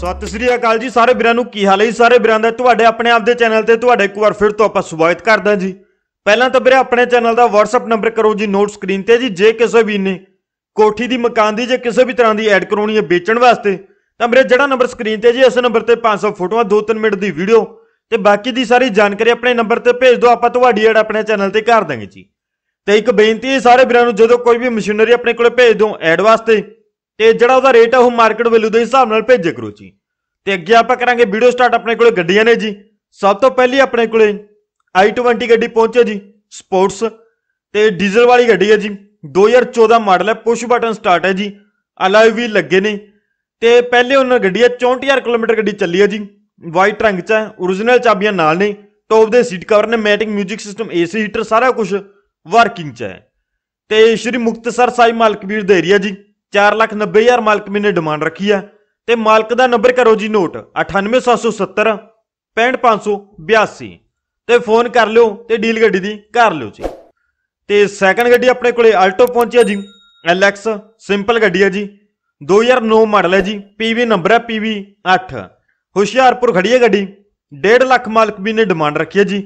ਸਤਿ ਸ੍ਰੀ ਅਕਾਲ ਜੀ ਸਾਰੇ ਵੀਰਾਂ ਨੂੰ ਕੀ ਹਾਲ ਹੈ ਸਾਰੇ ਵੀਰਾਂ ਦਾ ਤੁਹਾਡੇ ਆਪਣੇ ਆਪ ਦੇ ਚੈਨਲ ਤੇ ਤੁਹਾਡੇ ਇੱਕ ਵਾਰ ਫਿਰ ਤੋਂ ਆਪਾਂ ਸਵਾਗਤ ਕਰਦਾ ਜੀ ਪਹਿਲਾਂ ਤਾਂ ਵੀਰੇ ਆਪਣੇ ਚੈਨਲ ਦਾ WhatsApp ਨੰਬਰ ਕਰੋ ਜੀ ਨੋਟ ਸਕਰੀਨ ਤੇ ਜੀ ਜੇ ਕਿਸੇ ਵੀ ਨੇ ਕੋਠੀ ਦੀ ਮਕਾਨ ਦੀ ਜੇ ਕਿਸੇ ਵੀ ਤਰ੍ਹਾਂ ਦੀ ਐਡ ਕਰਾਉਣੀ ਹੈ ਵੇਚਣ ਵਾਸਤੇ ਤਾਂ ਵੀਰੇ ਜਿਹੜਾ ਨੰਬਰ ਸਕਰੀਨ ਤੇ ਜੀ ਇਸ ਨੰਬਰ ਤੇ 500 ਫੋਟੋਆਂ 2-3 ਮਿੰਟ ਦੀ ਵੀਡੀਓ ਤੇ ਬਾਕੀ ਦੀ ਸਾਰੀ ਜਾਣਕਾਰੀ ਆਪਣੇ ਨੰਬਰ ਤੇ ਭੇਜ ਦਿਓ ਆਪਾਂ ਤੁਹਾਡੀ ਐਡ ਆਪਣੇ ਚੈਨਲ ਤੇ ਕਰ ਦਾਂਗੇ ਜੀ ਤੇ ਇੱਕ ਬੇਨਤੀ ਹੈ ਸਾਰੇ ਵੀਰਾਂ ਨੂੰ ਜਦੋਂ ਕੋਈ ਵੀ ਮਸ਼ੀਨਰੀ ਆਪਣੇ ਕੋਲੇ ਭੇਜ ਦਿਓ ਐਡ ਵਾਸਤੇ ਤੇ ਜਿਹੜਾ ਉਹਦਾ ਰੇਟ ਆ ਉਹ ਮਾਰਕੀਟ ਵੈਲਿਊ ਦੇ ਹਿਸਾਬ ਨਾਲ ਭੇਜੇ ਕਰੋ ਜੀ ਤੇ ਅੱਗੇ ਆਪਾਂ ਕਰਾਂਗੇ ਵੀਡੀਓ ਸਟਾਰਟ ਆਪਣੇ ਕੋਲੇ ਗੱਡੀਆਂ ਨੇ ਜੀ ਸਭ ਤੋਂ ਪਹਿਲੀ ਆਪਣੇ ਕੋਲੇ i20 ਗੱਡੀ ਪਹੁੰਚੇ ਜੀ ਸਪੋਰਟਸ ਤੇ ਡੀਜ਼ਲ ਵਾਲੀ ਗੱਡੀ ਹੈ ਜੀ 2014 ਮਾਡਲ ਹੈ ਪੁਸ਼ ਬਟਨ ਸਟਾਰਟ ਹੈ ਜੀ ਅਲਾਈ ਵੀ ਲੱਗੇ ਨੇ ਤੇ ਪਹਿਲੇ ਉਹਨਾਂ ਗੱਡੀ ਹੈ 64000 ਕਿਲੋਮੀਟਰ ਗੱਡੀ ਚੱਲੀ ਹੈ ਜੀ ਵਾਈਟ ਰੰਗ 'ਚ ਹੈ origignal ਚਾਬੀਆਂ ਨਾਲ ਨੇ ਟੌਪ ਦੇ ਸੀਟ ਕਵਰ ਨੇ ਮੈਟਿਕ 뮤직 ਸਿਸਟਮ ਏਸੀ ਹੀਟਰ ਸਾਰਾ ਕੁਝ ਵਰਕਿੰਗ 'ਚ ਹੈ ਤੇ ਸ਼੍ਰੀ ਮੁਕਤਸਰ ਸਾਈ ਮਾਲਕ ਵੀਰ ਦੇ ਏਰੀਆ ਜੀ 490000 ਮਾਲਕ ਮੀਨੇ ਡਿਮਾਂਡ ਰੱਖੀ ਹੈ ਤੇ ਮਾਲਕ ਦਾ ਨੰਬਰ ਕਰੋ ਜੀ ਨੋਟ 98770 65582 ਤੇ ਫੋਨ ਕਰ ਲਿਓ ਤੇ ਡੀਲ ਗੱਡੀ ਦੀ ਕਰ ਲਿਓ ਜੀ ਤੇ ਸੈਕੰਡ ਗੱਡੀ ਆਪਣੇ ਕੋਲੇ ਆਲਟੋ ਪਹੁੰਚਿਆ ਜੀ ਐਲਐਕਸ ਸਿੰਪਲ ਗੱਡੀ ਹੈ ਜੀ 2009 ਮਾਡਲ ਹੈ ਜੀ ਪੀਵੀ ਨੰਬਰ ਹੈ ਪੀਵੀ 8 ਹੁਸ਼ਿਆਰਪੁਰ ਖੜੀ ਹੈ ਗੱਡੀ 1.5 ਲੱਖ ਮਾਲਕ ਵੀ ਨੇ ਡਿਮਾਂਡ ਰੱਖੀ ਹੈ ਜੀ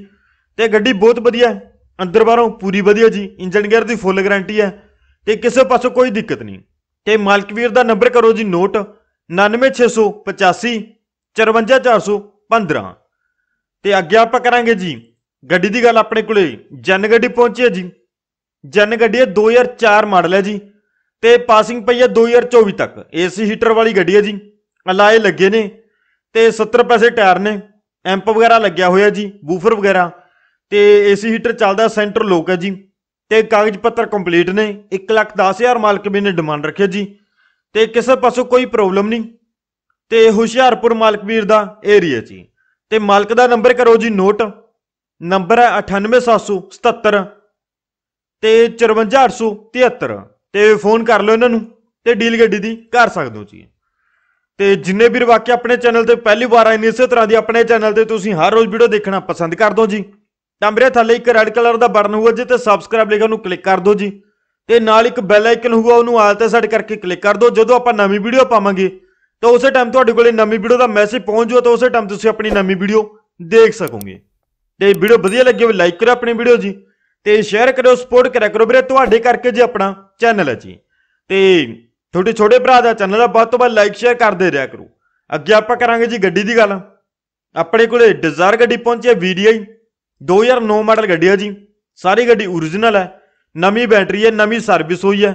ਤੇ ਗੱਡੀ ਬਹੁਤ ਵਧੀਆ ਹੈ ਅੰਦਰ ਬਾਹਰੋਂ ਪੂਰੀ ਵਧੀਆ ਜੀ ਇੰਜਨ ਗੇਅਰ ਦੀ ਫੁੱਲ ਗਾਰੰਟੀ ਹੈ ਤੇ ਕਿਸੇ ਪਾਸੋਂ ਕੋਈ ਦਿੱਕਤ ਨਹੀਂ ਤੇ ਮਾਲਕ ਵੀਰ ਦਾ ਨੰਬਰ ਕਰੋ ਜੀ ਨੋਟ 99685 54415 ਤੇ ਅੱਗੇ ਆਪਾਂ ਕਰਾਂਗੇ ਜੀ ਗੱਡੀ ਦੀ ਗੱਲ ਆਪਣੇ ਕੋਲੇ ਜਨ ਗੱਡੀ ਪਹੁੰਚੀ ਹੈ ਜੀ ਜਨ ਗੱਡੀ ਹੈ 2004 ਮਾਡਲ ਹੈ ਜੀ ਤੇ ਪਾਸਿੰਗ ਪਈ ਹੈ 2024 ਤੱਕ ਏਸੀ ਹੀਟਰ ਵਾਲੀ ਗੱਡੀ ਹੈ ਜੀ ਅਲਾਏ ਲੱਗੇ ਨੇ ਤੇ 70 ਪੈਸੇ ਟਾਇਰ ਨੇ ਐਂਪ ਵਗੈਰਾ ਲੱਗਿਆ ਹੋਇਆ ਜੀ ਬੂਫਰ ਵਗੈਰਾ ਤੇ ਏਸੀ ਹੀਟਰ ਚੱਲਦਾ ਸੈਂਟਰ ਲੋਕ ਹੈ ਜੀ ਤੇ ਕਾਗਜ਼ ਪੱਤਰ ਕੰਪਲੀਟ ਨੇ 1 ਲੱਖ ਹਜ਼ਾਰ ਮਾਲਕ ਵੀ ਨੇ ਡਿਮਾਂਡ ਰੱਖਿਆ ਜੀ ਤੇ ਕਿਸੇ ਪਾਸੋਂ ਕੋਈ ਪ੍ਰੋਬਲਮ ਨਹੀਂ ਤੇ ਹੁਸ਼ਿਆਰਪੁਰ ਮਾਲਕ ਵੀਰ ਦਾ ਏਰੀਆ 'ਚ ਤੇ ਮਾਲਕ ਦਾ ਨੰਬਰ ਕਰੋ ਜੀ ਨੋਟ ਨੰਬਰ ਹੈ 98777 ਤੇ 54873 ਤੇ ਫੋਨ ਕਰ ਲਓ ਇਹਨਾਂ ਨੂੰ ਤੇ ਡੀਲ ਗੱਡੀ ਦੀ ਕਰ ਸਕਦੇ ਹੋ ਜੀ ਤੇ ਜਿੰਨੇ ਵੀ ਵਾਕਿ ਆਪਣੇ ਚੈਨਲ ਤੇ ਪਹਿਲੀ ਵਾਰ ਆਏ ਨੇ ਇਸੇ ਤਰ੍ਹਾਂ ਦੀ ਆਪਣੇ ਚੈਨਲ ਤੇ ਤੁਸੀਂ ਹਰ ਰੋਜ਼ ਵੀਡੀਓ ਦੇਖਣਾ ਪਸੰਦ ਕਰ ਦੋ ਜੀ ਤਾਂ ਮੇਰੇ ਥੱਲੇ ਇੱਕ ਰੈੱਡ ਕਲਰ ਦਾ ਬਟਨ ਹੋਊਗਾ ਜਿੱਤੇ ਸਬਸਕ੍ਰਾਈਬ ਲਿਖਣ ਨੂੰ ਕਲਿੱਕ ਕਰ ਦਿਓ ਜੀ ਤੇ ਨਾਲ ਇੱਕ ਬੈਲ ਆਈਕਨ ਹੋਊਗਾ ਉਹਨੂੰ ਆਲ ਤੇ ਸੈੱਟ ਕਰਕੇ ਕਲਿੱਕ ਕਰ ਦਿਓ ਜਦੋਂ ਆਪਾਂ ਨਵੀਂ ਵੀਡੀਓ ਪਾਵਾਂਗੇ ਤਾਂ ਉਸੇ ਟਾਈਮ ਤੁਹਾਡੇ ਕੋਲੇ ਨਵੀਂ ਵੀਡੀਓ ਦਾ ਮੈਸੇਜ ਪਹੁੰਚ ਜੂਗਾ ਤਾਂ ਉਸੇ ਟਾਈਮ ਤੁਸੀਂ ਆਪਣੀ ਨਵੀਂ ਵੀਡੀਓ ਦੇਖ ਸਕੋਗੇ ਤੇ ਵੀਡੀਓ ਵਧੀਆ ਲੱਗੇ ਹੋਵੇ ਲਾਈਕ ਕਰੋ ਆਪਣੀ ਵੀਡੀਓ ਜੀ ਤੇ ਸ਼ੇਅਰ ਕਰੋ ਸਪੋਰਟ ਕਰਿਆ ਕਰੋ ਵੀਰੇ ਤੁਹਾਡੇ ਕਰਕੇ ਜੀ ਆਪਣਾ ਚੈਨਲ ਹੈ ਜੀ ਤੇ ਤੁਹਾਡੇ ਛੋਟੇ ਭਰਾ ਦਾ ਚੈਨਲ ਆ ਬਹੁਤ ਤੋਂ ਵੱਧ ਲਾਈਕ ਸ਼ੇਅਰ ਕਰਦੇ ਰਿਹਾ ਕਰੋ ਅੱਗੇ ਆਪਾਂ ਕਰਾਂਗੇ ਜੀ ਗੱਡੀ ਦੀ ਗੱਲ ਆਪਣੇ ਕੋਲੇ ਡਿਜ਼ਾਇਰ ਗੱਡੀ ਪਹੁੰਚੀ ਹੈ ਵੀਡੀਆਈ 2009 ਮਾਡਲ ਗੱਡੀ ਹੈ ਜੀ ਸਾਰੀ ਗੱਡੀ origignal ਹੈ ਨਵੀਂ ਬੈਟਰੀ ਹੈ ਨਵੀਂ ਸਰਵਿਸ ਹੋਈ ਹੈ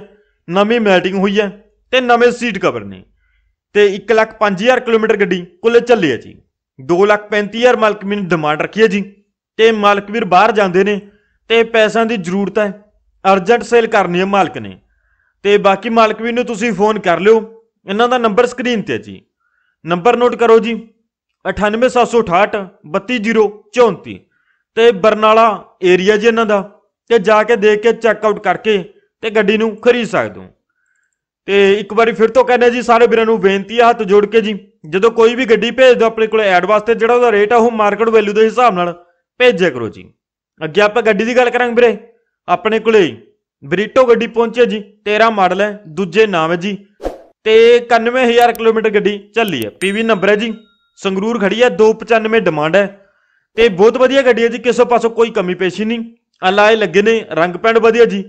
ਨਵੀਂ ਮੈਟਿੰਗ ਹੋਈ ਹੈ ਤੇ ਨਵੇਂ ਸੀਟ ਕਵਰ ਨੇ ਤੇ 105000 ਕਿਲੋਮੀਟਰ ਗੱਡੀ ਕੁੱਲ ਚੱਲੀ ਹੈ ਜੀ 235000 ਮਾਲਕ ਮੈਨੂੰ ਡਿਮਾਂਡ ਰੱਖੀ ਹੈ ਜੀ ਤੇ ਮਾਲਕ ਵੀਰ ਬਾਹਰ ਜਾਂਦੇ ਨੇ ਤੇ ਪੈਸਿਆਂ ਦੀ ਜ਼ਰੂਰਤ ਹੈ ਅਰਜੈਂਟ ਸੇਲ ਕਰਨੀ ਹੈ ਮਾਲਕ ਨੇ ਤੇ ਬਾਕੀ ਮਾਲਕ ਵੀਰ ਨੂੰ ਤੁਸੀਂ ਫੋਨ ਕਰ ਲਿਓ ਇਹਨਾਂ ਦਾ ਨੰਬਰ ਸਕਰੀਨ ਤੇ ਹੈ ਜੀ ਨੰਬਰ ਨੋਟ ਕਰੋ ਜੀ 9876832034 32034 ਤੇ ਬਰਨਾਲਾ ਏਰੀਆ ਜੀ ਇਹਨਾਂ ਦਾ ਤੇ ਜਾ ਕੇ ਦੇਖ ਕੇ ਚੈੱਕ ਆਊਟ ਕਰਕੇ ਤੇ ਗੱਡੀ ਨੂੰ ਖਰੀਦ ਸਕਦੇ ਹੋ ਤੇ ਇੱਕ ਵਾਰੀ ਫਿਰ ਤੋਂ ਕਹਿੰਦੇ ਜੀ ਸਾਰੇ ਵੀਰਾਂ ਨੂੰ ਬੇਨਤੀ ਆ ਹੱਥ ਜੋੜ ਕੇ ਜੀ ਜਦੋਂ ਕੋਈ ਵੀ ਗੱਡੀ ਭੇਜ ਦਿਓ ਆਪਣੇ ਕੋਲ ਐਡ ਵਾਸਤੇ ਜਿਹੜਾ ਉਹਦਾ ਰੇਟ ਆ ਉਹ ਮਾਰਕੀਟ ਵੈਲਿਊ ਦੇ ਹਿਸਾਬ ਨਾਲ ਭੇਜਿਆ ਕਰੋ ਜੀ ਅੱਗੇ ਆਪਾਂ ਗੱਡੀ ਦੀ ਗੱਲ ਕਰਾਂਗੇ ਵੀਰੇ ਆਪਣੇ ਕੋਲੇ ਬਰੀਟੋ ਗੱਡੀ ਪਹੁੰਚੇ ਜੀ 13 ਮਾਡਲ ਹੈ ਦੂਜੇ ਨਾਮ ਹੈ ਜੀ ਤੇ 91000 ਕਿਲੋਮੀਟਰ ਗੱਡੀ ਚੱਲੀ ਹੈ ਪੀਵੀ ਨੰਬਰ ਹੈ ਜੀ ਸੰਗਰੂਰ ਖੜੀ ਹੈ 295 ਡਿਮਾਂਡ ਹੈ ਤੇ ਬਹੁਤ ਵਧੀਆ ਗੱਡੀ ਹੈ ਜੀ ਕਿਸੇ ਪਾਸੋਂ ਕੋਈ ਕਮੀ ਪੇਸ਼ੀ ਨਹੀਂ ਆ ਲਾਏ ਲੱਗੇ ਨੇ ਰੰਗ ਪੈਂਡ ਵਧੀਆ ਜੀ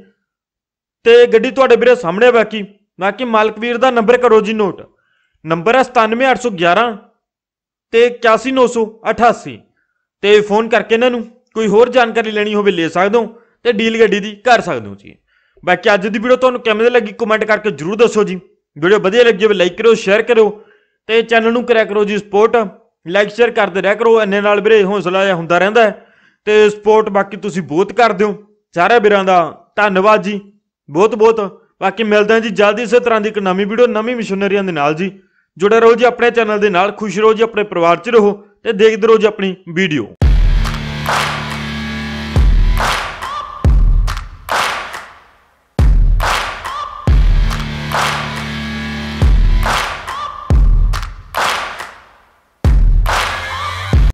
ਤੇ ਗੱਡੀ ਤੁਹਾਡੇ ਵੀਰੇ ਸਾਹਮਣੇ ਬਾਕੀ ਬਾਕੀ ਮਾਲਕ ਵੀਰ ਦਾ ਨੰਬਰ ਕਰੋ ਜੀ ਨੋਟ ਨੰਬਰ ਹੈ 97811 ਤੇ 81988 ਤੇ ਫੋਨ ਕਰਕੇ ਇਹਨਾਂ ਨੂੰ ਕੋਈ ਹੋਰ ਜਾਣਕਾਰੀ ਲੈਣੀ ਹੋਵੇ ਲੈ ਸਕਦੇ ਹੋ ਤੇ ਡੀਲ ਗੱਡੀ ਦੀ ਕਰ ਸਕਦੇ ਹੋ ਜੀ ਬਾਕੀ ਅੱਜ ਦੀ ਵੀਡੀਓ ਤੁਹਾਨੂੰ ਕਿਵੇਂ ਲੱਗੀ ਕਮੈਂਟ ਕਰਕੇ ਜਰੂਰ ਦੱਸੋ ਜੀ ਵੀਡੀਓ ਵਧੀਆ ਲੱਗੀ ਹੋਵੇ ਲਾਈਕ ਕਰੋ ਸ਼ੇਅਰ ਕਰੋ ਤੇ ਚੈਨਲ ਨੂੰ ਕਰਿਆ ਕਰੋ ਜੀ ਸਪੋਰਟ ਲਾਈਕ ਸ਼ੇਅਰ ਕਰਦੇ ਰਹਿ ਕਰੋ ਇੰਨੇ ਨਾਲ ਵੀਰੇ ਹੌਸਲਾ ਹੁੰਦਾ ਰਹਿੰਦਾ ਹੈ ਤੇ ਸਪੋਰਟ ਬਾਕੀ ਤੁਸੀਂ ਬਹੁਤ ਕਰਦੇ ਹੋ ਸਾਰੇ ਵੀਰਾਂ ਦਾ ਧੰਨਵਾਦ ਜੀ ਬਹੁਤ ਬਹੁਤ ਬਾਕੀ ਮਿਲਦੇ ਹਾਂ ਜੀ ਜਲਦੀ ਇਸੇ ਤਰ੍ਹਾਂ ਦੀ ਇੱਕ ਨਵੀਂ ਵੀਡੀਓ ਨਵੀਂ ਮਿਸ਼ਨਰੀਆਂ ਦੇ ਨਾਲ ਜੀ ਜੁੜੇ ਰਹੋ ਜੀ ਆਪਣੇ ਚੈਨਲ ਦੇ ਨਾਲ ਖੁਸ਼ ਰਹੋ ਜੀ ਆਪਣੇ ਪਰਿਵਾਰ 'ਚ ਰਹੋ ਤੇ ਦੇਖਦੇ ਰਹੋ ਜੀ ਆਪਣੀ ਵੀਡੀਓ